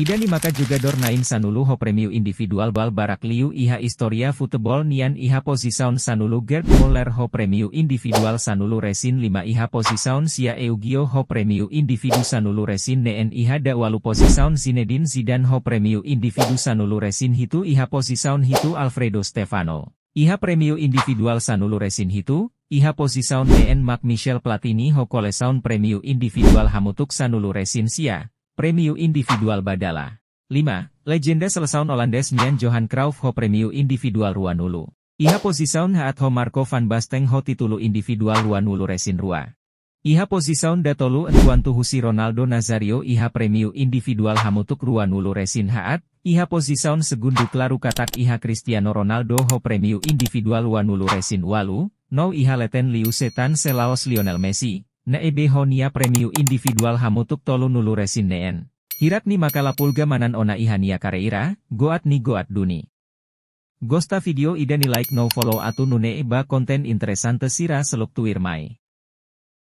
Ida dimaka juga Dornain Sanulu ho premiu individual bal barak liu iha historia futebol nian iha posisaun Sanulu Gerd Moller ho premiu individual Sanulu resin 5 iha posisaun sia Eugio ho premiu individu Sanulu resin Nen iha dawalu posisaun Zinedine Zidane ho premiu individu Sanulu resin hitu iha posisaun hitu Alfredo Stefano. Iha premiu individual Sanulu resin hitu, Iha posisaun Nen Mac Michel Platini ho kolesaun premiu individual hamutuk Sanulu resin sia. Premium Individual Badala 5. Legenda selesaun Olandes Nyan Johan Krauf ho Premium Individual Ruanulu. Iha posisaun haat ho Marco van Basteng ho titulu Individual Ruanulu Resin Rua. Iha posisaun datolu entuan husi Ronaldo Nazario iha Premium Individual hamutuk Ruanulu Resin haat, iha posisaun segundu klaru katak iha Cristiano Ronaldo ho Premium Individual Ruanulu Resin Walu, no iha leten liu setan selaos Lionel Messi naebe honia premiu individual hamutuk tolu nulu resin Neen. Hirat ni makala pulga manan ona ihania kareira, goat ni goat duni. Gosta video ida ni like no follow atu nune eba konten interesante sira seluk tuir mai.